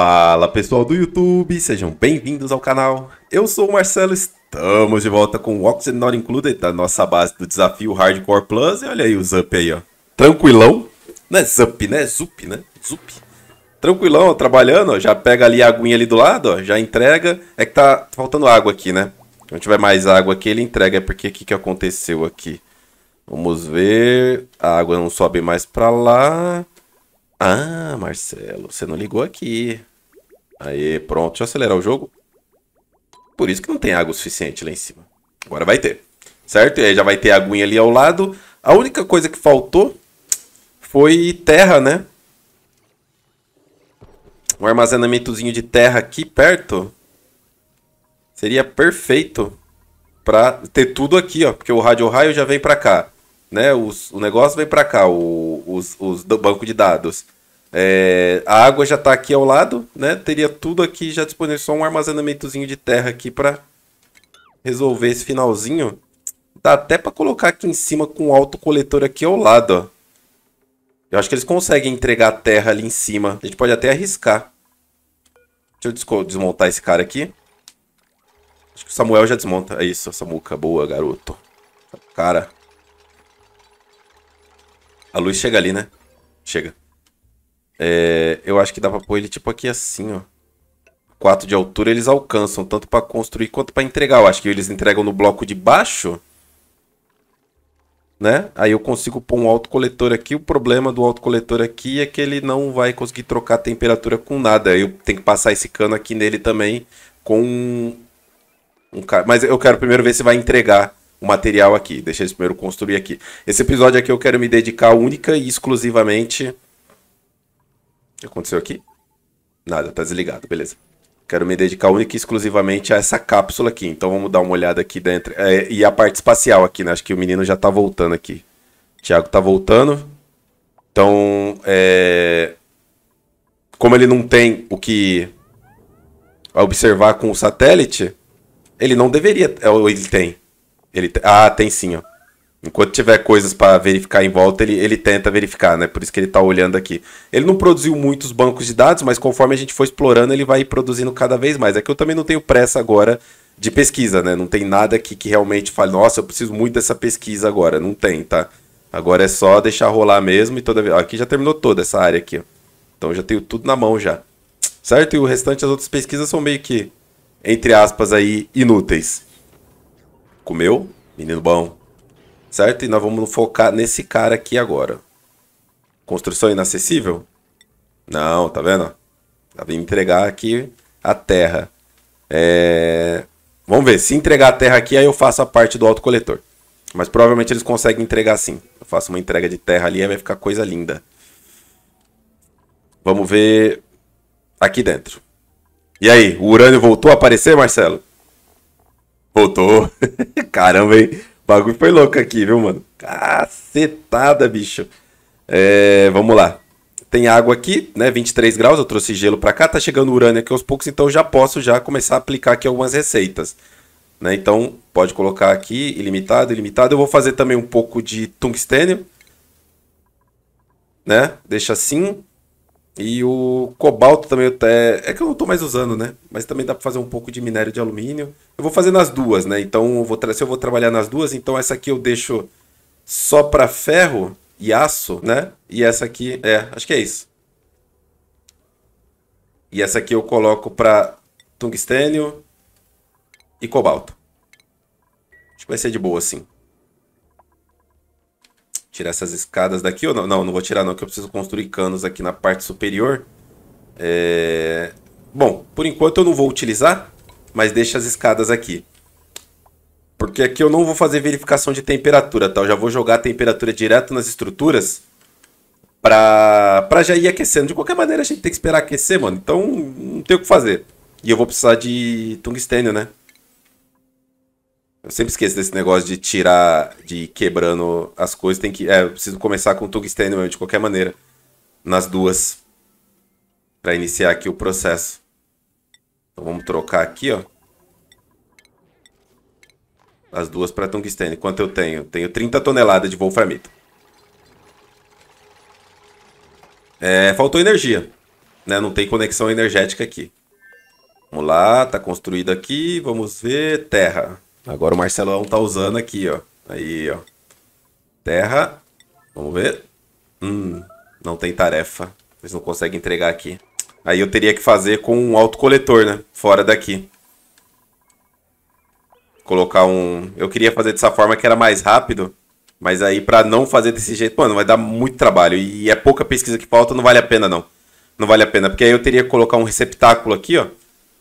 Fala pessoal do YouTube, sejam bem-vindos ao canal. Eu sou o Marcelo, estamos de volta com o Oxygen Not Included da nossa base do desafio Hardcore Plus. E olha aí o Zup aí, ó. Tranquilão. Não é Zup, né? Zup, né? Zup. Tranquilão, ó, trabalhando, ó. Já pega ali a aguinha ali do lado, ó. Já entrega. É que tá faltando água aqui, né? Quando tiver mais água aqui, ele entrega. É porque o que, que aconteceu aqui? Vamos ver. A água não sobe mais pra lá. Ah, Marcelo, você não ligou aqui. Aí, pronto. Deixa eu acelerar o jogo. Por isso que não tem água suficiente lá em cima. Agora vai ter. Certo? E aí já vai ter aguinha ali ao lado. A única coisa que faltou foi terra, né? Um armazenamentozinho de terra aqui perto. Seria perfeito pra ter tudo aqui, ó. Porque o rádio raio já vem pra cá. Né? Os, o negócio vem pra cá, o, os, os do banco de dados. É, a água já está aqui ao lado, né? Teria tudo aqui já disponível, só um armazenamentozinho de terra aqui para resolver esse finalzinho. Dá até para colocar aqui em cima com o autocoletor aqui ao lado, ó. Eu acho que eles conseguem entregar a terra ali em cima. A gente pode até arriscar. Deixa eu desmontar esse cara aqui. Acho que o Samuel já desmonta. É isso, Samuca. Boa, garoto. Cara. A luz chega ali, né? Chega. É, eu acho que dá pra pôr ele tipo aqui assim, ó. 4 de altura eles alcançam, tanto para construir quanto para entregar. Eu acho que eles entregam no bloco de baixo. Né? Aí eu consigo pôr um autocoletor aqui. O problema do autocoletor aqui é que ele não vai conseguir trocar a temperatura com nada. Eu tenho que passar esse cano aqui nele também com um, um cara. Mas eu quero primeiro ver se vai entregar o material aqui. Deixa eles primeiro construir aqui. Esse episódio aqui eu quero me dedicar única e exclusivamente o que aconteceu aqui? Nada, tá desligado, beleza. Quero me dedicar única e exclusivamente a essa cápsula aqui. Então vamos dar uma olhada aqui dentro. É, e a parte espacial aqui, né? Acho que o menino já tá voltando aqui. O Thiago tá voltando. Então, é... como ele não tem o que observar com o satélite, ele não deveria. É, ou ele tem. Ele... Ah, tem sim, ó. Enquanto tiver coisas para verificar em volta, ele, ele tenta verificar, né? Por isso que ele está olhando aqui. Ele não produziu muitos bancos de dados, mas conforme a gente for explorando, ele vai produzindo cada vez mais. É que eu também não tenho pressa agora de pesquisa, né? Não tem nada aqui que realmente fale, nossa, eu preciso muito dessa pesquisa agora. Não tem, tá? Agora é só deixar rolar mesmo e toda vez. Aqui já terminou toda essa área aqui, ó. Então já tenho tudo na mão já. Certo? E o restante das outras pesquisas são meio que, entre aspas, aí, inúteis. Comeu? Menino bom certo? E nós vamos focar nesse cara aqui agora. Construção inacessível? Não, tá vendo? Tá vindo entregar aqui a terra. É... Vamos ver, se entregar a terra aqui, aí eu faço a parte do autocoletor. Mas provavelmente eles conseguem entregar sim. Eu faço uma entrega de terra ali, e vai ficar coisa linda. Vamos ver aqui dentro. E aí, o urânio voltou a aparecer, Marcelo? Voltou. Caramba, hein? bagulho foi louco aqui, viu, mano? Cacetada, bicho. É, vamos lá. Tem água aqui, né? 23 graus, eu trouxe gelo para cá, tá chegando urânio aqui aos poucos, então já posso já começar a aplicar aqui algumas receitas. Né? Então, pode colocar aqui, ilimitado, ilimitado. Eu vou fazer também um pouco de tungstênio. Né? Deixa assim. E o cobalto também até. É que eu não estou mais usando, né? Mas também dá para fazer um pouco de minério de alumínio. Eu vou fazer nas duas, né? Então, eu vou se eu vou trabalhar nas duas, então essa aqui eu deixo só para ferro e aço, né? E essa aqui, é, acho que é isso. E essa aqui eu coloco para tungstênio e cobalto. Acho que vai ser de boa, assim tirar essas escadas daqui ou não? Não, não vou tirar não, que eu preciso construir canos aqui na parte superior. É... Bom, por enquanto eu não vou utilizar, mas deixa as escadas aqui. Porque aqui eu não vou fazer verificação de temperatura, tá? Eu já vou jogar a temperatura direto nas estruturas pra, pra já ir aquecendo. De qualquer maneira, a gente tem que esperar aquecer, mano. Então, não tem o que fazer. E eu vou precisar de tungstênio, né? Eu sempre esqueço desse negócio de tirar, de ir quebrando as coisas. Tem que, é, eu preciso começar com o mesmo, de qualquer maneira. Nas duas. Para iniciar aqui o processo. Então vamos trocar aqui, ó. As duas para tungstênio. Quanto eu tenho? Tenho 30 toneladas de wolframito. É, faltou energia. Né? Não tem conexão energética aqui. Vamos lá, tá construído aqui. Vamos ver. Terra. Agora o Marcelão tá usando aqui, ó. Aí, ó. Terra. Vamos ver. Hum, não tem tarefa. Eles não conseguem entregar aqui. Aí eu teria que fazer com um autocoletor, né? Fora daqui. Colocar um... Eu queria fazer dessa forma que era mais rápido. Mas aí pra não fazer desse jeito, mano, vai dar muito trabalho. E é pouca pesquisa que falta, não vale a pena não. Não vale a pena, porque aí eu teria que colocar um receptáculo aqui, ó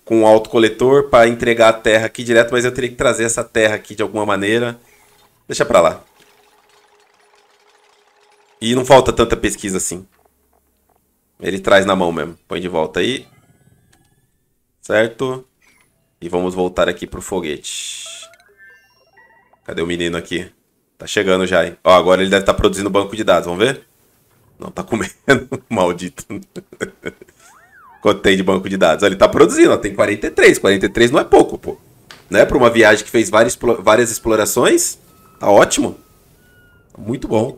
com um autocoletor para entregar a terra aqui direto, mas eu teria que trazer essa terra aqui de alguma maneira. Deixa para lá. E não falta tanta pesquisa assim. Ele traz na mão mesmo. Põe de volta aí. Certo? E vamos voltar aqui pro foguete. Cadê o menino aqui? Tá chegando já, hein? Ó, agora ele deve estar tá produzindo banco de dados, vamos ver? Não, tá comendo. Maldito quanto tem de banco de dados. Ele está produzindo, ó, tem 43. 43 não é pouco, pô. Né? Para uma viagem que fez várias, várias explorações, tá ótimo. Muito bom.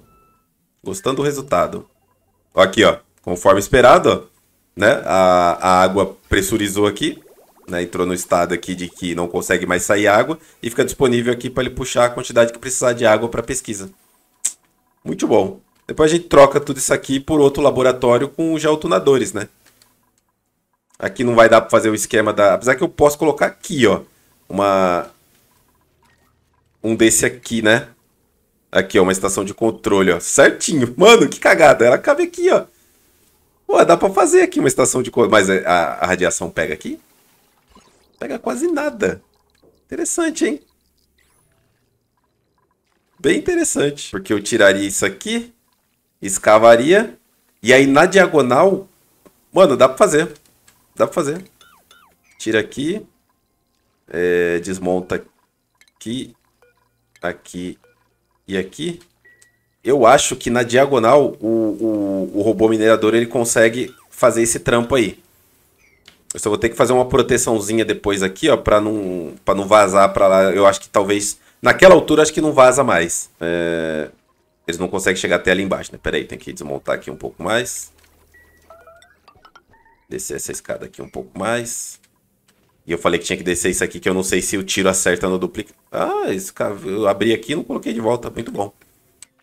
Gostando do resultado. Aqui, ó. Conforme esperado, ó, né? A, a água pressurizou aqui. Né? Entrou no estado aqui de que não consegue mais sair água. E fica disponível aqui para ele puxar a quantidade que precisar de água para pesquisa. Muito bom. Depois a gente troca tudo isso aqui por outro laboratório com geotunadores, né? Aqui não vai dar para fazer o esquema da... Apesar que eu posso colocar aqui, ó. Uma... Um desse aqui, né? Aqui, ó. Uma estação de controle, ó. Certinho. Mano, que cagada. Ela cabe aqui, ó. Pô, dá para fazer aqui uma estação de controle. Mas é, a, a radiação pega aqui? Pega quase nada. Interessante, hein? Bem interessante. Porque eu tiraria isso aqui. Escavaria. E aí na diagonal... Mano, dá para fazer. Dá pra fazer. Tira aqui. É, desmonta aqui. Aqui e aqui. Eu acho que na diagonal o, o, o robô minerador ele consegue fazer esse trampo aí. Eu só vou ter que fazer uma proteçãozinha depois aqui, ó, pra não, pra não vazar pra lá. Eu acho que talvez... Naquela altura, acho que não vaza mais. É... Eles não conseguem chegar até ali embaixo, né? Pera aí, tem que desmontar aqui um pouco mais. Descer essa escada aqui um pouco mais. E eu falei que tinha que descer isso aqui, que eu não sei se o tiro acerta no duplicado. Ah, esse cara, eu abri aqui e não coloquei de volta. Muito bom.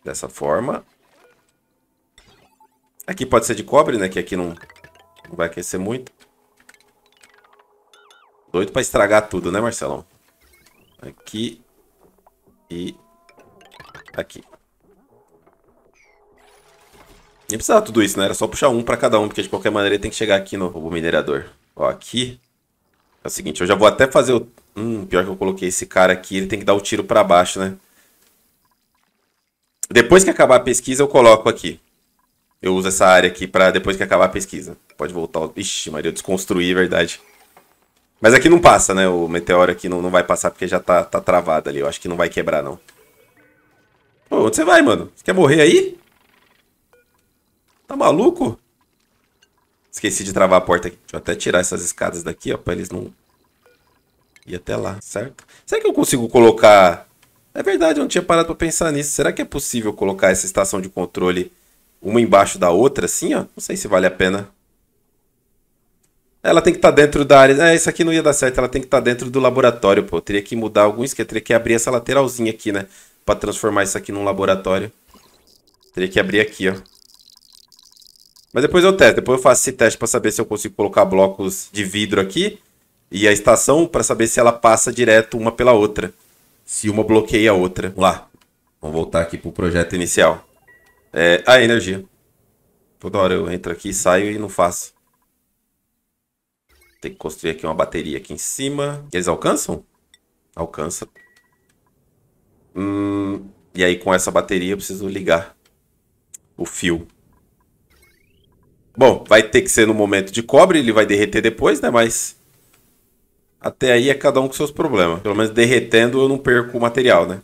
Dessa forma. Aqui pode ser de cobre, né? Que aqui não, não vai aquecer muito. Doido pra estragar tudo, né, Marcelão? Aqui. E aqui. Nem precisava tudo isso, né? Era só puxar um para cada um, porque de qualquer maneira ele tem que chegar aqui no minerador. Ó, aqui. É o seguinte, eu já vou até fazer o... Hum, pior que eu coloquei esse cara aqui, ele tem que dar o tiro para baixo, né? Depois que acabar a pesquisa, eu coloco aqui. Eu uso essa área aqui para depois que acabar a pesquisa. Pode voltar. Ixi, Maria, eu desconstruí, é verdade. Mas aqui não passa, né? O meteoro aqui não, não vai passar porque já tá, tá travado ali. Eu acho que não vai quebrar, não. Pô, onde você vai, mano? Você quer morrer aí? Tá maluco? Esqueci de travar a porta aqui. Deixa eu até tirar essas escadas daqui, ó, pra eles não... Ir até lá, certo? Será que eu consigo colocar... É verdade, eu não tinha parado pra pensar nisso. Será que é possível colocar essa estação de controle uma embaixo da outra, assim, ó? Não sei se vale a pena. Ela tem que estar tá dentro da área. É, isso aqui não ia dar certo. Ela tem que estar tá dentro do laboratório, pô. Eu teria que mudar algum esquema. Teria que abrir essa lateralzinha aqui, né? Pra transformar isso aqui num laboratório. Teria que abrir aqui, ó. Mas depois eu testo, depois eu faço esse teste para saber se eu consigo colocar blocos de vidro aqui e a estação para saber se ela passa direto uma pela outra, se uma bloqueia a outra. Vamos lá, vamos voltar aqui para o projeto inicial. É, a energia. Toda hora eu entro aqui, saio e não faço. Tem que construir aqui uma bateria aqui em cima. Eles alcançam? Alcança. Hum, e aí com essa bateria eu preciso ligar o fio. Bom, vai ter que ser no momento de cobre, ele vai derreter depois, né? Mas até aí é cada um com seus problemas. Pelo menos derretendo eu não perco o material, né?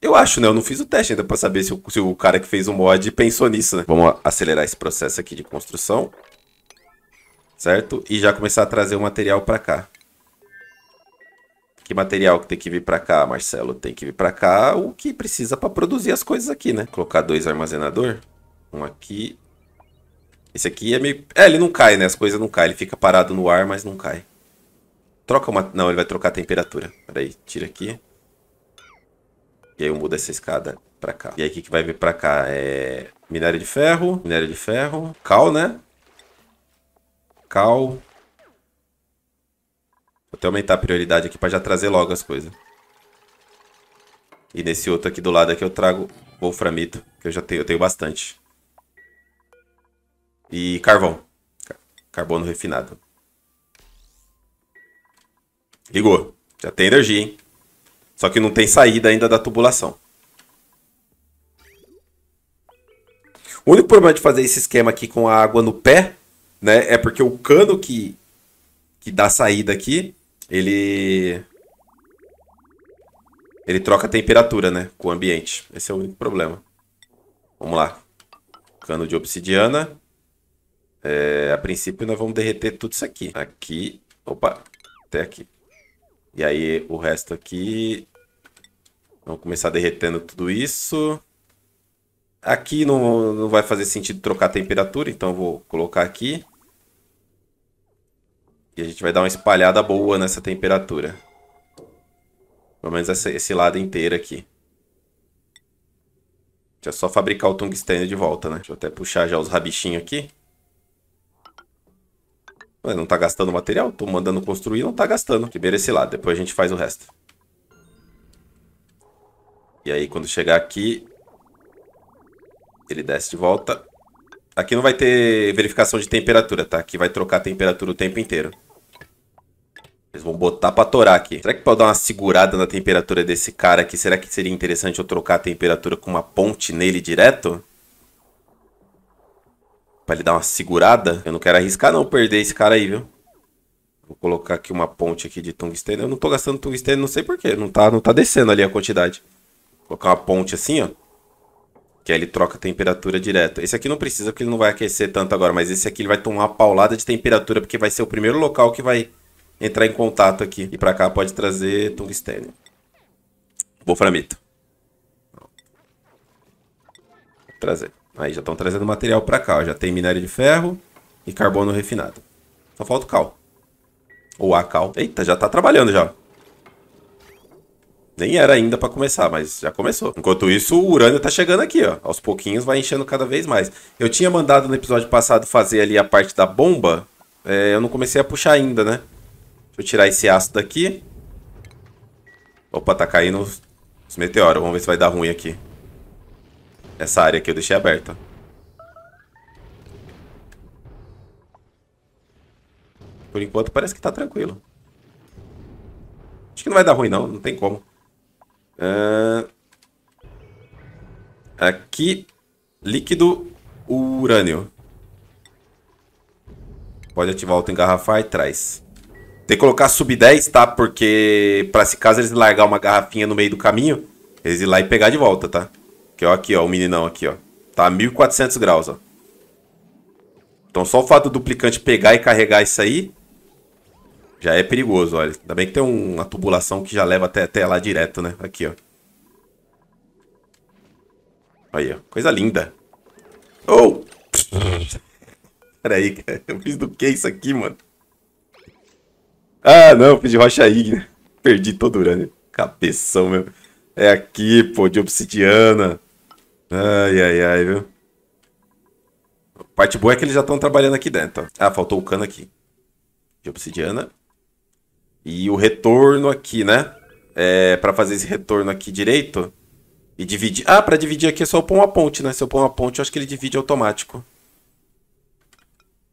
Eu acho, né? Eu não fiz o teste ainda para saber se o, se o, cara que fez o mod pensou nisso, né? Vamos acelerar esse processo aqui de construção. Certo? E já começar a trazer o material para cá. Que material que tem que vir para cá, Marcelo? Tem que vir para cá o que precisa para produzir as coisas aqui, né? Colocar dois armazenador. Um aqui esse aqui é meio. É, ele não cai, né? As coisas não caem. Ele fica parado no ar, mas não cai. Troca uma. Não, ele vai trocar a temperatura. Peraí, tira aqui. E aí eu mudo essa escada pra cá. E aí o que, que vai vir pra cá? É. Minério de ferro. Minério de ferro. Cal, né? Cal. Vou até aumentar a prioridade aqui pra já trazer logo as coisas. E nesse outro aqui do lado aqui é eu trago wolframito, que eu já tenho, eu tenho bastante. E carvão. Carbono refinado. Ligou. Já tem energia, hein? Só que não tem saída ainda da tubulação. O único problema de fazer esse esquema aqui com a água no pé, né, é porque o cano que, que dá saída aqui, ele ele troca a temperatura, né, com o ambiente. Esse é o único problema. Vamos lá. Cano de obsidiana. É, a princípio, nós vamos derreter tudo isso aqui. Aqui, opa, até aqui. E aí, o resto aqui... Vamos começar derretendo tudo isso. Aqui não, não vai fazer sentido trocar a temperatura, então eu vou colocar aqui. E a gente vai dar uma espalhada boa nessa temperatura. Pelo menos essa, esse lado inteiro aqui. Deixa eu só fabricar o tungstênio de volta, né? Deixa eu até puxar já os rabichinhos aqui. Não tá gastando material? Tô mandando construir, não tá gastando. Primeiro esse lado, depois a gente faz o resto. E aí quando chegar aqui, ele desce de volta. Aqui não vai ter verificação de temperatura, tá? Aqui vai trocar a temperatura o tempo inteiro. Eles vão botar pra torar aqui. Será que pode dar uma segurada na temperatura desse cara aqui, será que seria interessante eu trocar a temperatura com uma ponte nele direto? Pra ele dar uma segurada. Eu não quero arriscar não perder esse cara aí, viu? Vou colocar aqui uma ponte aqui de tungstênio. Eu não tô gastando tungstênio, não sei porquê. Não tá, não tá descendo ali a quantidade. Vou colocar uma ponte assim, ó. Que aí ele troca a temperatura direto. Esse aqui não precisa porque ele não vai aquecer tanto agora. Mas esse aqui ele vai tomar uma paulada de temperatura. Porque vai ser o primeiro local que vai entrar em contato aqui. E pra cá pode trazer tungstênio. Vou Wolframito. Vou trazer. Aí já estão trazendo material para cá. Ó. Já tem minério de ferro e carbono refinado. Só falta o cal. Ou a cal. Eita, já está trabalhando já. Nem era ainda para começar, mas já começou. Enquanto isso, o urânio tá chegando aqui, ó. Aos pouquinhos vai enchendo cada vez mais. Eu tinha mandado no episódio passado fazer ali a parte da bomba. É, eu não comecei a puxar ainda, né? Deixa eu tirar esse aço daqui. Opa, tá caindo os meteoros. Vamos ver se vai dar ruim aqui. Essa área aqui eu deixei aberta. Por enquanto parece que tá tranquilo. Acho que não vai dar ruim não, não tem como. Uh... Aqui, líquido urânio. Pode ativar o auto-engarrafar e traz. Tem que colocar sub-10, tá? Porque pra se caso eles largar uma garrafinha no meio do caminho, eles ir lá e pegar de volta, tá? Que ó, aqui, ó, o meninão aqui, ó. Tá a 1400 graus, ó. Então só o fato do duplicante pegar e carregar isso aí já é perigoso, olha. Ainda bem que tem uma tubulação que já leva até, até lá direto, né? Aqui, ó. Aí, ó. Coisa linda. Oh! Peraí, cara. Eu fiz do que isso aqui, mano? Ah, não. fiz de rocha ígnea. Perdi todo o urânio. Cabeção, meu. É aqui, pô. De obsidiana. Ai, ai, ai, viu? Parte boa é que eles já estão trabalhando aqui dentro. Ah, faltou o cano aqui. De obsidiana. E o retorno aqui, né? É, para fazer esse retorno aqui direito. E dividir. Ah, para dividir aqui é só eu pôr uma ponte, né? Se eu pôr uma ponte, eu acho que ele divide automático.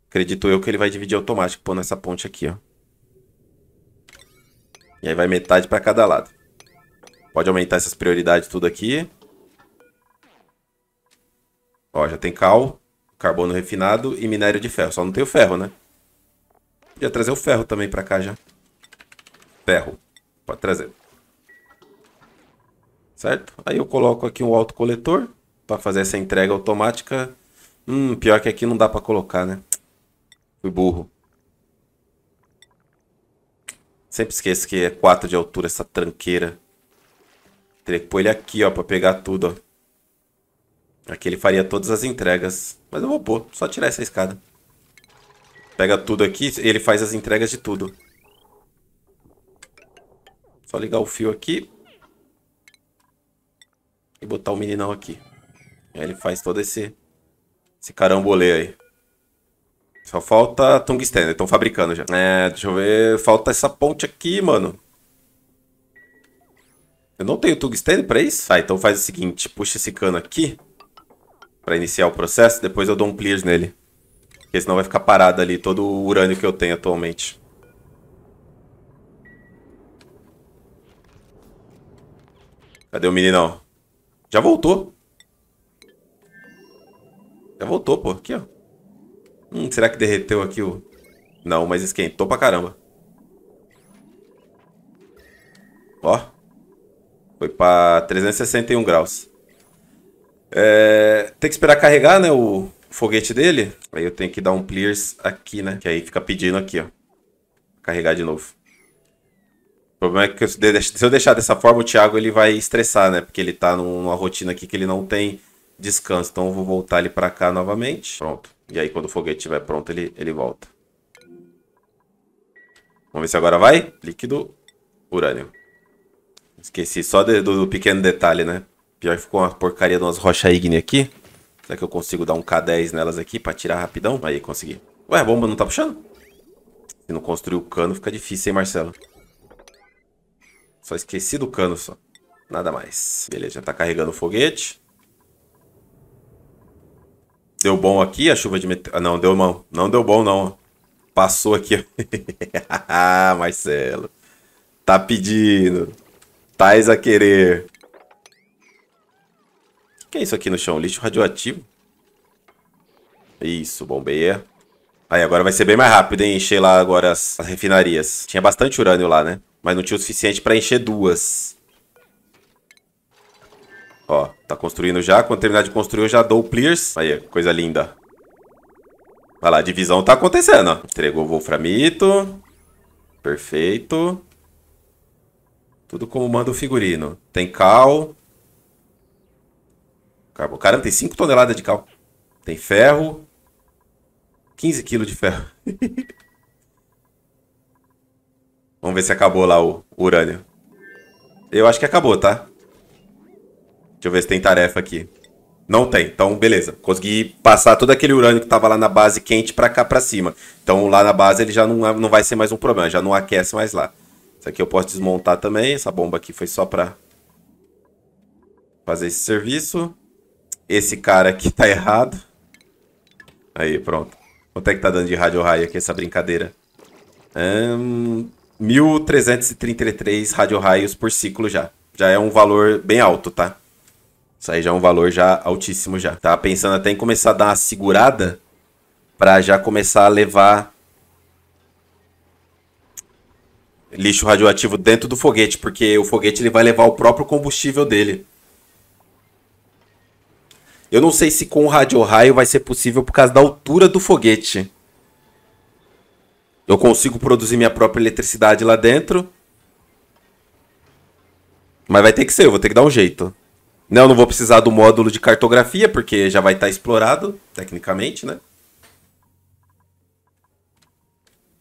Acredito eu que ele vai dividir automático pondo essa ponte aqui, ó. E aí vai metade para cada lado. Pode aumentar essas prioridades tudo aqui. Ó, já tem cal, carbono refinado e minério de ferro. Só não tem o ferro, né? Podia trazer o ferro também pra cá já. Ferro. Pode trazer. Certo? Aí eu coloco aqui um autocoletor para fazer essa entrega automática. Hum, pior que aqui não dá para colocar, né? Fui burro. Sempre esqueço que é 4 de altura essa tranqueira. Teria que pôr ele aqui, ó, pra pegar tudo, ó. Aqui ele faria todas as entregas. Mas eu vou pôr, só tirar essa escada. Pega tudo aqui, ele faz as entregas de tudo. Só ligar o fio aqui. E botar o meninão aqui. Aí ele faz todo esse, esse carambolê aí. Só falta tungstênio, estão fabricando já. É, deixa eu ver, falta essa ponte aqui, mano. Eu não tenho tungstênio pra isso? Ah, então faz o seguinte, puxa esse cano aqui para iniciar o processo, depois eu dou um clear nele. Porque senão vai ficar parado ali todo o urânio que eu tenho atualmente. Cadê o meninão? Já voltou. Já voltou, pô. Aqui, ó. Hum, será que derreteu aqui o... Não, mas esquentou pra caramba. Ó. Foi pra 361 graus. É, tem que esperar carregar, né, o foguete dele. Aí eu tenho que dar um clears aqui, né? Que aí fica pedindo aqui, ó. Carregar de novo. O problema é que se eu deixar dessa forma, o Thiago ele vai estressar, né? Porque ele tá numa rotina aqui que ele não tem descanso. Então eu vou voltar ele pra cá novamente. Pronto. E aí quando o foguete estiver pronto, ele, ele volta. Vamos ver se agora vai. Líquido urânio. Esqueci só de, do, do pequeno detalhe, né? Já ficou uma porcaria de umas rochas ígneas aqui. Será que eu consigo dar um K10 nelas aqui pra tirar rapidão? Aí, consegui. Ué, a bomba não tá puxando? Se não construir o cano, fica difícil, hein, Marcelo? Só esqueci do cano, só. Nada mais. Beleza, já tá carregando o foguete. Deu bom aqui a chuva de meteoro. Ah, não, deu bom, Não deu bom, não. Passou aqui. Ah, Marcelo. Tá pedindo. Tais a querer que é isso aqui no chão? Lixo radioativo? Isso, bombeia. É. Aí, agora vai ser bem mais rápido, hein? Encher lá agora as, as refinarias. Tinha bastante urânio lá, né? Mas não tinha o suficiente pra encher duas. Ó, tá construindo já. Quando terminar de construir, eu já dou o Pliers. Aí, coisa linda. Vai lá, a divisão tá acontecendo, Entregou o Wolframito. Perfeito. Tudo como manda o figurino. Tem cal. Carbo. Caramba, tem 5 toneladas de cal. Tem ferro. 15 quilos de ferro. Vamos ver se acabou lá o, o urânio. Eu acho que acabou, tá? Deixa eu ver se tem tarefa aqui. Não tem, então beleza. Consegui passar todo aquele urânio que estava lá na base quente para cá para cima. Então lá na base ele já não, não vai ser mais um problema, já não aquece mais lá. Isso aqui eu posso desmontar também. Essa bomba aqui foi só para fazer esse serviço. Esse cara aqui tá errado. Aí, pronto. Quanto é que tá dando de rádio raio aqui essa brincadeira? Um, 1.333 rádio raios por ciclo já. Já é um valor bem alto, tá? Isso aí já é um valor já altíssimo já. Tava pensando até em começar a dar uma segurada para já começar a levar lixo radioativo dentro do foguete, porque o foguete ele vai levar o próprio combustível dele. Eu não sei se com o rádio raio vai ser possível por causa da altura do foguete. Eu consigo produzir minha própria eletricidade lá dentro. Mas vai ter que ser, eu vou ter que dar um jeito. Não, eu não vou precisar do módulo de cartografia, porque já vai estar explorado, tecnicamente, né?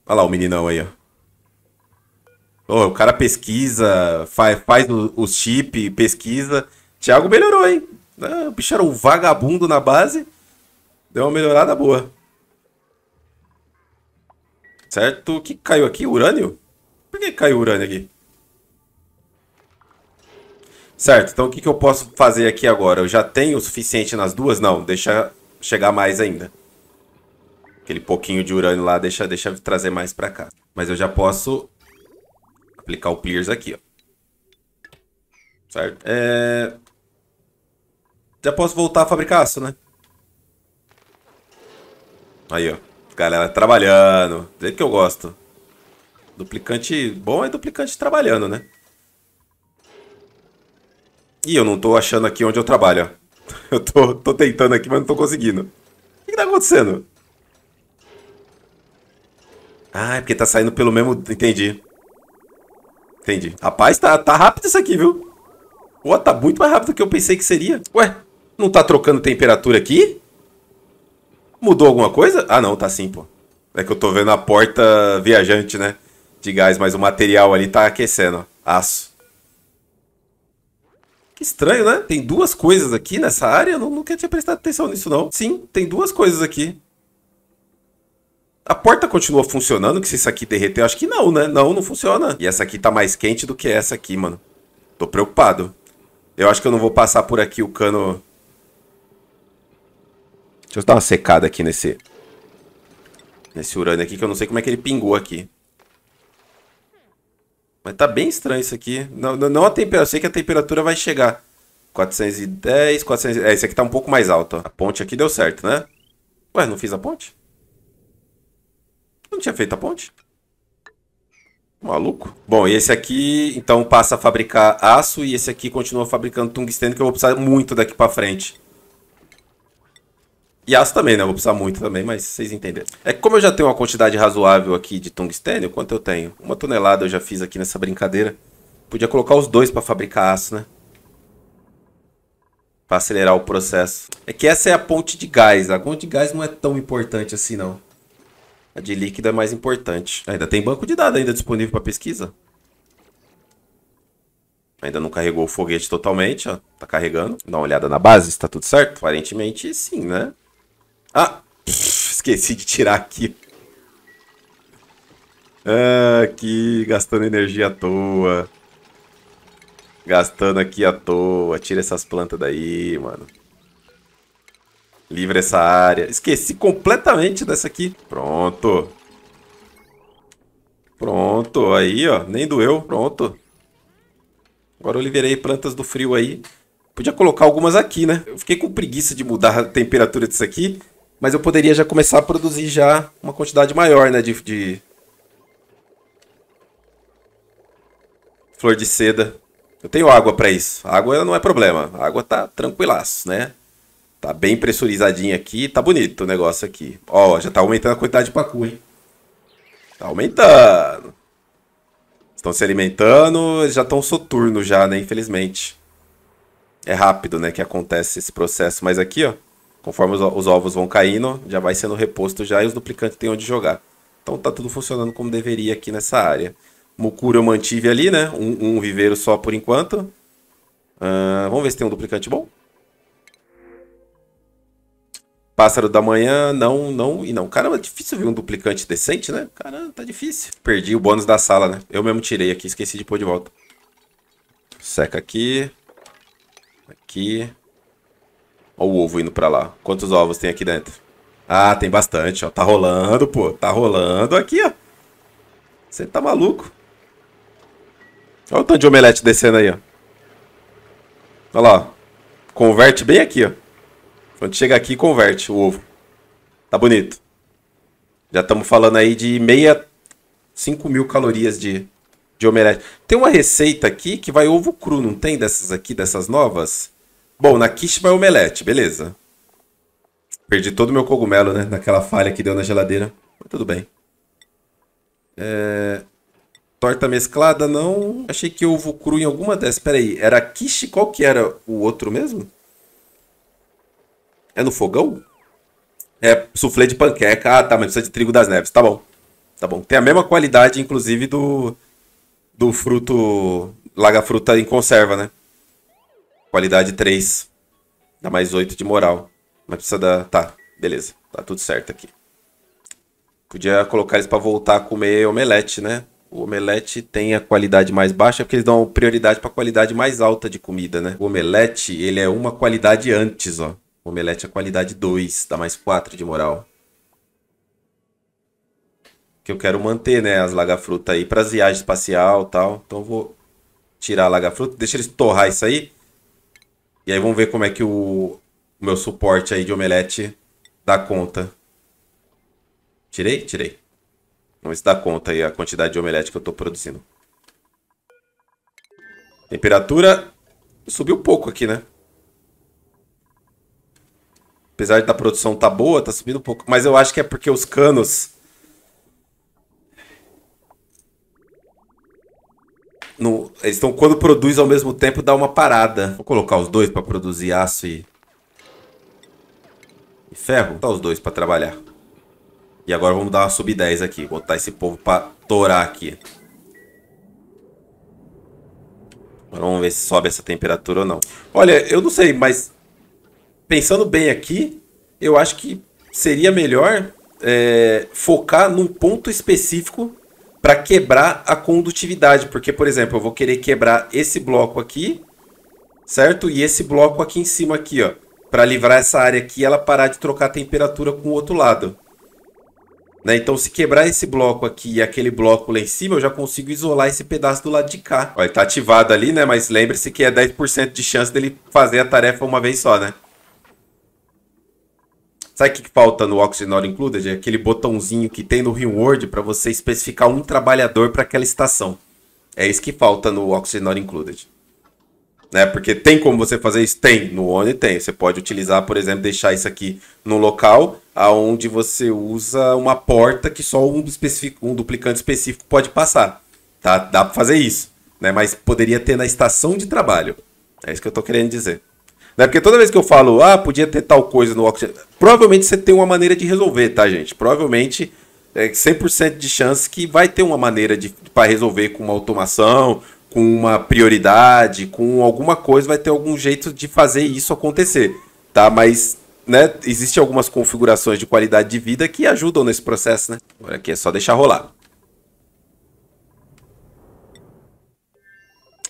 Olha lá o meninão aí, ó. Oh, o cara pesquisa, faz, faz os chips, pesquisa. Tiago melhorou, hein? O bicho era um vagabundo na base. Deu uma melhorada boa. Certo? O que caiu aqui? Urânio? Por que caiu urânio aqui? Certo, então o que, que eu posso fazer aqui agora? Eu já tenho o suficiente nas duas? Não, deixa chegar mais ainda. Aquele pouquinho de urânio lá, deixa, deixa eu trazer mais pra cá. Mas eu já posso aplicar o pierce aqui, ó. Certo? É... Já posso voltar a fabricar aço, né? Aí, ó. Galera trabalhando. Do que eu gosto. Duplicante bom é duplicante trabalhando, né? Ih, eu não tô achando aqui onde eu trabalho, ó. Eu tô, tô tentando aqui, mas não tô conseguindo. O que, que tá acontecendo? Ah, é porque tá saindo pelo mesmo... Entendi. Entendi. Rapaz, tá, tá rápido isso aqui, viu? Pô, tá muito mais rápido do que eu pensei que seria. Ué, não tá trocando temperatura aqui? Mudou alguma coisa? Ah, não, tá sim, pô. É que eu tô vendo a porta viajante, né? De gás, mas o material ali tá aquecendo, ó. Aço. Que estranho, né? Tem duas coisas aqui nessa área. Não, nunca tinha prestado atenção nisso, não. Sim, tem duas coisas aqui. A porta continua funcionando, que se isso aqui derreter, acho que não, né? Não, não funciona. E essa aqui tá mais quente do que essa aqui, mano. Tô preocupado. Eu acho que eu não vou passar por aqui o cano Deixa eu dar uma secada aqui nesse... Nesse urânio aqui, que eu não sei como é que ele pingou aqui. Mas tá bem estranho isso aqui. Não, não a temperatura, eu sei que a temperatura vai chegar. 410, 400... É, esse aqui tá um pouco mais alto, ó. A ponte aqui deu certo, né? Ué, não fiz a ponte? Não tinha feito a ponte? Maluco. Bom, e esse aqui, então, passa a fabricar aço e esse aqui continua fabricando tungstênio, que eu vou precisar muito daqui pra frente. E aço também, né? Eu vou precisar muito também, mas vocês entenderam. É que como eu já tenho uma quantidade razoável aqui de tungstênio, quanto eu tenho? Uma tonelada eu já fiz aqui nessa brincadeira. Podia colocar os dois para fabricar aço, né? Para acelerar o processo. É que essa é a ponte de gás. A ponte de gás não é tão importante assim, não. A de líquido é mais importante. Ainda tem banco de dados ainda disponível para pesquisa. Ainda não carregou o foguete totalmente, ó. Tá carregando. Dá uma olhada na base, se tá tudo certo. Aparentemente, sim, né? Ah, esqueci de tirar aqui. Ah, aqui, gastando energia à toa. Gastando aqui à toa. Tira essas plantas daí, mano. Livra essa área. Esqueci completamente dessa aqui. Pronto. Pronto. Aí, ó. Nem doeu. Pronto. Agora eu liberei plantas do frio aí. Podia colocar algumas aqui, né? Eu fiquei com preguiça de mudar a temperatura disso aqui. Mas eu poderia já começar a produzir já uma quantidade maior, né? De, de... Flor de seda. Eu tenho água para isso. A água não é problema. A água tá tranquilaço, né? Tá bem pressurizadinha aqui. Tá bonito o negócio aqui. Ó, já tá aumentando a quantidade de pacu, hein? Tá aumentando. Estão se alimentando. Eles já estão soturno já, né? Infelizmente. É rápido, né? Que acontece esse processo. Mas aqui, ó. Conforme os, os ovos vão caindo, já vai sendo reposto já e os duplicantes têm onde jogar. Então tá tudo funcionando como deveria aqui nessa área. Mucura eu mantive ali, né? Um, um viveiro só por enquanto. Uh, vamos ver se tem um duplicante bom. Pássaro da manhã, não, não e não. Caramba, é difícil ver um duplicante decente, né? Caramba, tá difícil. Perdi o bônus da sala, né? Eu mesmo tirei aqui, esqueci de pôr de volta. Seca aqui. Aqui. Olha o ovo indo pra lá. Quantos ovos tem aqui dentro? Ah, tem bastante, ó. Tá rolando, pô. Tá rolando aqui, ó. Você tá maluco? Olha o tanto de omelete descendo aí, ó. Olha lá, Converte bem aqui, ó. Quando chega aqui, converte o ovo. Tá bonito. Já estamos falando aí de meia... 5 mil calorias de, de omelete. Tem uma receita aqui que vai ovo cru, não tem? Dessas aqui, dessas novas? Bom, na quiche vai é omelete, beleza. Perdi todo o meu cogumelo, né? Naquela falha que deu na geladeira. Mas tudo bem. É... Torta mesclada, não. Achei que ovo cru em alguma dessas. Pera aí, era quiche? Qual que era o outro mesmo? É no fogão? É suflê de panqueca. Ah, tá, mas precisa de trigo das neves. Tá bom. Tá bom. Tem a mesma qualidade, inclusive, do, do fruto... Laga fruta em conserva, né? Qualidade 3. Dá mais 8 de moral. Mas precisa dar... Tá, beleza. Tá tudo certo aqui. Podia colocar eles para voltar a comer omelete, né? O omelete tem a qualidade mais baixa porque eles dão prioridade para qualidade mais alta de comida, né? O omelete, ele é uma qualidade antes, ó. O omelete é qualidade 2, dá mais 4 de moral. Que eu quero manter, né, as lagafrutas aí para viagem viagens espacial e tal. Então eu vou tirar a lagafruta, deixa eles torrar isso aí. E aí vamos ver como é que o, o meu suporte aí de omelete dá conta. Tirei? Tirei. Vamos ver se dá conta aí a quantidade de omelete que eu estou produzindo. Temperatura subiu pouco aqui, né? Apesar da produção tá boa, tá subindo um pouco. Mas eu acho que é porque os canos No, eles estão quando produz ao mesmo tempo dá uma parada. Vou colocar os dois para produzir aço e... e ferro. Tá os dois para trabalhar. E agora vamos dar uma sub 10 aqui, botar esse povo para torar aqui. Agora vamos ver se sobe essa temperatura ou não. Olha, eu não sei, mas pensando bem aqui, eu acho que seria melhor é, focar num ponto específico para quebrar a condutividade, porque, por exemplo, eu vou querer quebrar esse bloco aqui, certo? E esse bloco aqui em cima aqui, ó, para livrar essa área aqui, ela parar de trocar a temperatura com o outro lado. Né? Então, se quebrar esse bloco aqui e aquele bloco lá em cima, eu já consigo isolar esse pedaço do lado de cá. Ó, ele tá ativado ali, né? Mas lembre-se que é 10% de chance dele fazer a tarefa uma vez só, né? Sabe o que, que falta no Oxygen Not Included? É aquele botãozinho que tem no reward para você especificar um trabalhador para aquela estação. É isso que falta no Oxygen Not Included. Né? Porque tem como você fazer isso? Tem, no ONI tem. Você pode utilizar, por exemplo, deixar isso aqui no local aonde você usa uma porta que só um, um duplicante específico pode passar. Tá? Dá para fazer isso, né? mas poderia ter na estação de trabalho. É isso que eu estou querendo dizer. Né? Porque toda vez que eu falo, ah, podia ter tal coisa no Oxygen, provavelmente você tem uma maneira de resolver, tá, gente? Provavelmente é 100% de chance que vai ter uma maneira para resolver com uma automação, com uma prioridade, com alguma coisa, vai ter algum jeito de fazer isso acontecer, tá? Mas, né, existem algumas configurações de qualidade de vida que ajudam nesse processo, né? Agora aqui é só deixar rolar.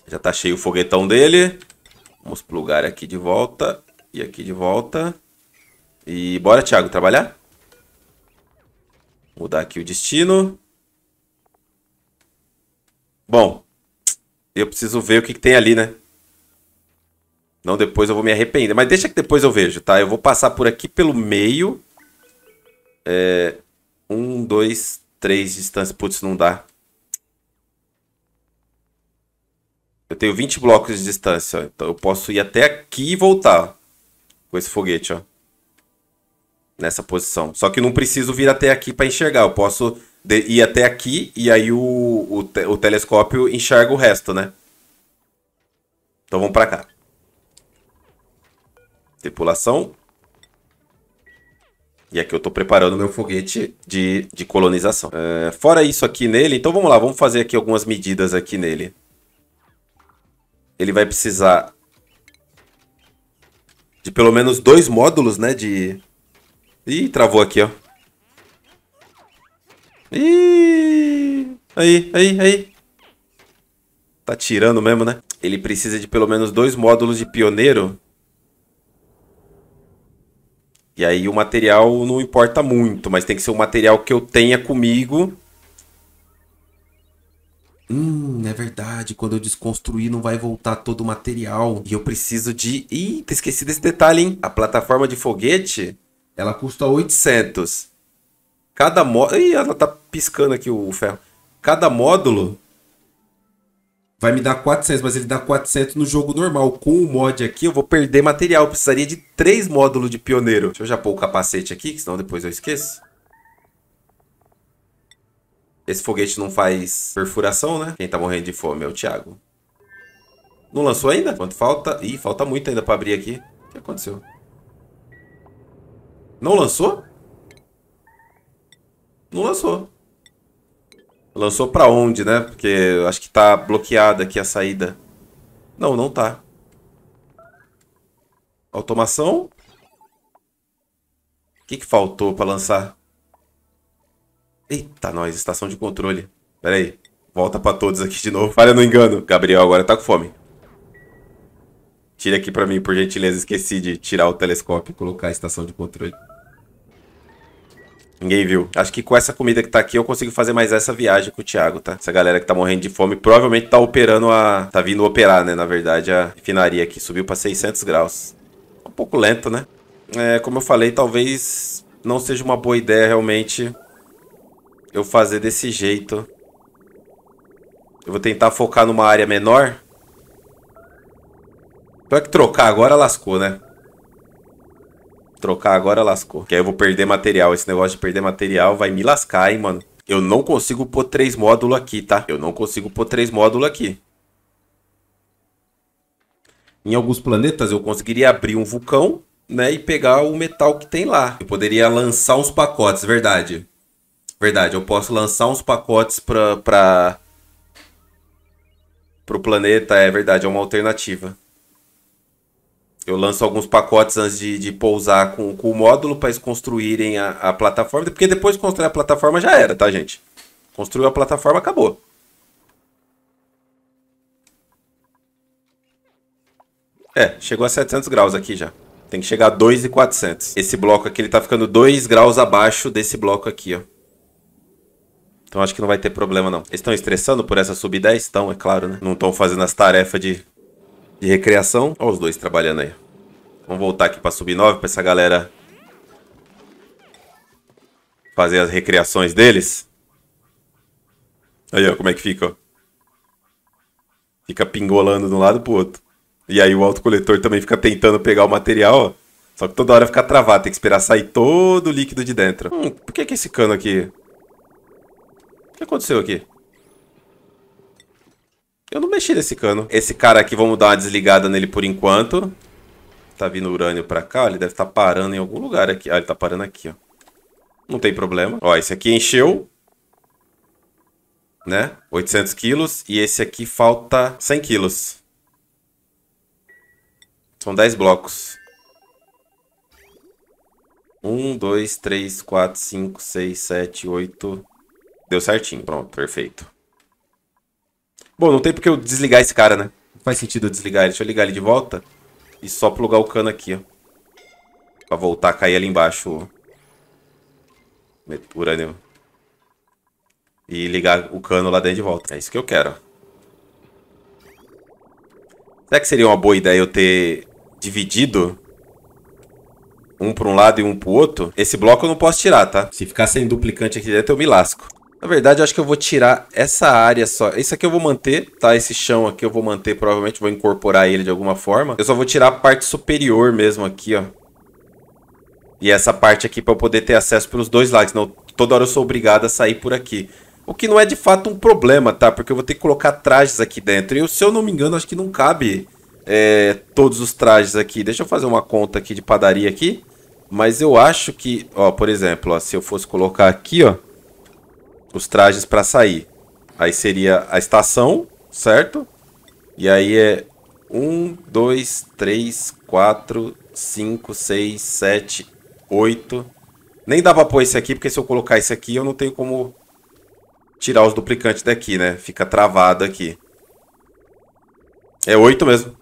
Já tá cheio o foguetão dele. Vamos plugar aqui de volta e aqui de volta. E bora, Thiago, trabalhar? Mudar aqui o destino. Bom, eu preciso ver o que, que tem ali, né? Não depois eu vou me arrepender. Mas deixa que depois eu vejo, tá? Eu vou passar por aqui pelo meio. É... Um, dois, três distâncias. Putz, não dá. Eu tenho 20 blocos de distância, então eu posso ir até aqui e voltar com esse foguete, ó. Nessa posição. Só que não preciso vir até aqui para enxergar. Eu posso ir até aqui e aí o, o, te o telescópio enxerga o resto, né? Então vamos para cá. Tripulação. E aqui eu estou preparando meu foguete de, de colonização. É, fora isso aqui nele, então vamos lá, vamos fazer aqui algumas medidas aqui nele ele vai precisar de pelo menos dois módulos, né? De. Ih, travou aqui, ó. Ih! Aí, aí, aí. Tá tirando mesmo, né? Ele precisa de pelo menos dois módulos de pioneiro. E aí o material não importa muito, mas tem que ser um material que eu tenha comigo Hum, é verdade. Quando eu desconstruir, não vai voltar todo o material. E eu preciso de. Ih, esqueci desse detalhe, hein? A plataforma de foguete ela custa 800. Cada módulo. Ih, ela tá piscando aqui o ferro. Cada módulo vai me dar 400, mas ele dá 400 no jogo normal. Com o mod aqui, eu vou perder material. Eu precisaria de 3 módulos de pioneiro. Deixa eu já pôr o capacete aqui, senão depois eu esqueço. Esse foguete não faz perfuração, né? Quem tá morrendo de fome é o Thiago. Não lançou ainda? Quanto falta? Ih, falta muito ainda pra abrir aqui. O que aconteceu? Não lançou? Não lançou. Lançou pra onde, né? Porque acho que tá bloqueada aqui a saída. Não, não tá. Automação. O que, que faltou pra lançar? Eita, nós, estação de controle. Pera aí. Volta pra todos aqui de novo. Falha não engano. Gabriel agora tá com fome. Tira aqui pra mim, por gentileza. Esqueci de tirar o telescópio e colocar a estação de controle. Ninguém viu. Acho que com essa comida que tá aqui, eu consigo fazer mais essa viagem com o Thiago, tá? Essa galera que tá morrendo de fome provavelmente tá operando a... Tá vindo operar, né? Na verdade, a refinaria aqui subiu pra 600 graus. Um pouco lento, né? É, como eu falei, talvez não seja uma boa ideia realmente eu fazer desse jeito. Eu vou tentar focar numa área menor. Só que trocar agora lascou, né? Trocar agora lascou. Que aí eu vou perder material. Esse negócio de perder material vai me lascar, hein, mano. Eu não consigo pôr três módulos aqui, tá? Eu não consigo pôr três módulos aqui. Em alguns planetas eu conseguiria abrir um vulcão, né? E pegar o metal que tem lá. Eu poderia lançar uns pacotes, verdade. Verdade, eu posso lançar uns pacotes pra. pra... Pro planeta, é verdade, é uma alternativa. Eu lanço alguns pacotes antes de, de pousar com, com, o módulo para eles construírem a, a, plataforma. Porque depois de construir a plataforma já era, tá, gente? Construiu a plataforma, acabou. É, chegou a 700 graus aqui já. Tem que chegar a 2,400. Esse bloco aqui, ele tá ficando 2 graus abaixo desse bloco aqui, ó. Então acho que não vai ter problema, não. Eles estão estressando por essa subida? Estão, é claro, né? Não estão fazendo as tarefas de, de recreação. Olha os dois trabalhando aí. Vamos voltar aqui pra sub-9 pra essa galera fazer as recriações deles. Aí, ó, como é que fica, ó. Fica pingolando de um lado pro outro. E aí o autocoletor também fica tentando pegar o material, ó. Só que toda hora fica travado, tem que esperar sair todo o líquido de dentro. Hum, por que que esse cano aqui o que aconteceu aqui? Eu não mexi nesse cano. Esse cara aqui, vamos dar uma desligada nele por enquanto. Tá vindo urânio pra cá. Ele deve estar tá parando em algum lugar aqui. Ah, ele tá parando aqui, ó. Não tem problema. Ó, esse aqui encheu. Né? 800 quilos. E esse aqui falta 100 quilos. São 10 blocos. 1, 2, 3, 4, 5, 6, 7, 8... Deu certinho, pronto, perfeito. Bom, não tem porque eu desligar esse cara, né? Não faz sentido eu desligar ele. Deixa eu ligar ele de volta. E só plugar o cano aqui, ó. Pra voltar a cair ali embaixo o urânio. E ligar o cano lá dentro de volta. É isso que eu quero. Será que seria uma boa ideia eu ter dividido um para um lado e um para o outro? Esse bloco eu não posso tirar, tá? Se ficar sem duplicante aqui dentro, eu me lasco. Na verdade, eu acho que eu vou tirar essa área só. Isso aqui eu vou manter, tá? Esse chão aqui eu vou manter, provavelmente vou incorporar ele de alguma forma. Eu só vou tirar a parte superior mesmo aqui, ó. E essa parte aqui para eu poder ter acesso pelos dois lados. Não, toda hora eu sou obrigado a sair por aqui. O que não é de fato um problema, tá? Porque eu vou ter que colocar trajes aqui dentro. E se eu não me engano, acho que não cabe é, todos os trajes aqui. Deixa eu fazer uma conta aqui de padaria aqui. Mas eu acho que, ó, por exemplo, ó, se eu fosse colocar aqui, ó os trajes para sair. Aí seria a estação, certo? E aí é 1, 2, 3, 4, 5, 6, 7, 8. Nem dá para pôr esse aqui, porque se eu colocar esse aqui, eu não tenho como tirar os duplicantes daqui, né? Fica travado aqui. É 8 mesmo.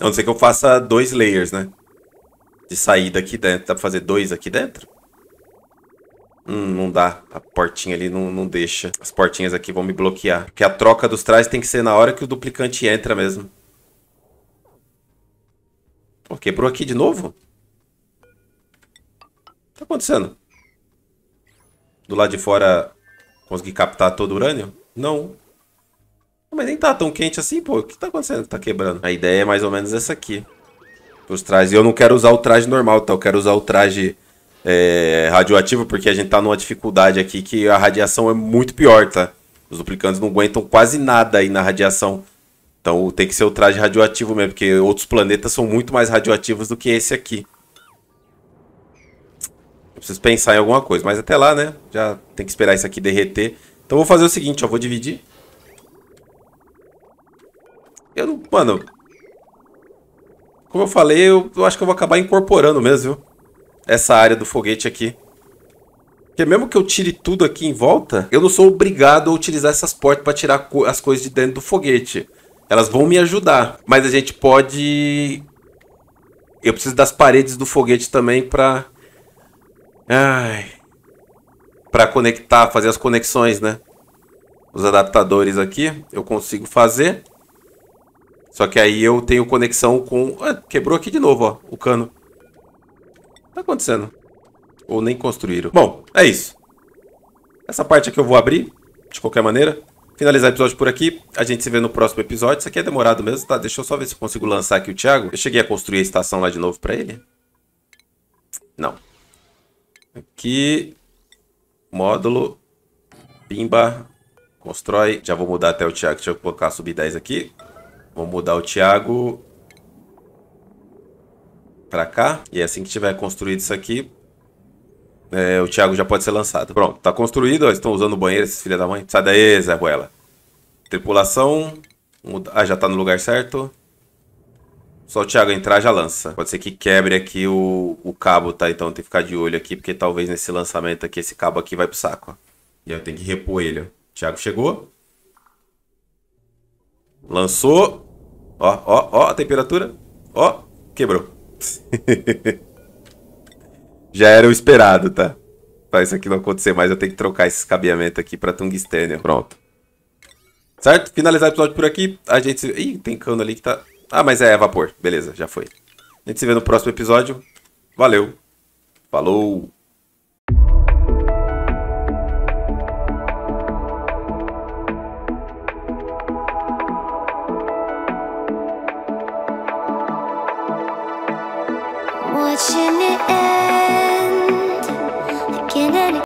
A não ser que eu faça dois layers, né? De saída aqui dentro. Dá pra fazer dois aqui dentro? Hum, não dá. A portinha ali não, não deixa. As portinhas aqui vão me bloquear. Porque a troca dos trajes tem que ser na hora que o duplicante entra mesmo. Pô, quebrou aqui de novo? O que tá acontecendo? Do lado de fora, consegui captar todo o urânio? Não. Mas nem tá tão quente assim, pô. O que tá acontecendo? Tá quebrando. A ideia é mais ou menos essa aqui. Os trajes. E eu não quero usar o traje normal, tá? Eu quero usar o traje é, radioativo, porque a gente tá numa dificuldade aqui que a radiação é muito pior, tá? Os duplicantes não aguentam quase nada aí na radiação. Então tem que ser o traje radioativo mesmo, porque outros planetas são muito mais radioativos do que esse aqui. Eu preciso pensar em alguma coisa, mas até lá, né? Já tem que esperar isso aqui derreter. Então vou fazer o seguinte, ó, vou dividir. Eu não... Mano... Como eu falei, eu, eu acho que eu vou acabar incorporando mesmo, viu? essa área do foguete aqui. Porque mesmo que eu tire tudo aqui em volta, eu não sou obrigado a utilizar essas portas para tirar co as coisas de dentro do foguete. Elas vão me ajudar, mas a gente pode... Eu preciso das paredes do foguete também para... Ai... Para conectar, fazer as conexões, né? Os adaptadores aqui, eu consigo fazer. Só que aí eu tenho conexão com... Ah, quebrou aqui de novo, ó, o cano tá acontecendo? Ou nem construíram. Bom, é isso. Essa parte aqui eu vou abrir, de qualquer maneira. Finalizar o episódio por aqui. A gente se vê no próximo episódio. Isso aqui é demorado mesmo, tá? Deixa eu só ver se eu consigo lançar aqui o Thiago. Eu cheguei a construir a estação lá de novo pra ele. Não. Aqui. Módulo. Pimba. Constrói. Já vou mudar até o Thiago. Deixa eu colocar subir 10 aqui. Vou mudar o Thiago para cá. E é assim que tiver construído isso aqui, é, o Thiago já pode ser lançado. Pronto, tá construído. Ó, estão usando o banheiro, esses filha da mãe. Sai daí, Zé Ruela. Tripulação. Muda... Ah, já tá no lugar certo. Só o Thiago entrar já lança. Pode ser que quebre aqui o, o cabo, tá? Então tem que ficar de olho aqui, porque talvez nesse lançamento aqui, esse cabo aqui vai pro saco. Ó. E eu tenho que repor ele, ó. Thiago chegou. Lançou. Ó, ó, ó, a temperatura. Ó, quebrou. Já era o esperado, tá? Pra isso aqui não acontecer mais, eu tenho que trocar esse cabeamento aqui pra tungstênio, Pronto. Certo? Finalizar o episódio por aqui. A gente se... Ih, tem cano ali que tá... Ah, mas é, é vapor. Beleza, já foi. A gente se vê no próximo episódio. Valeu. Falou.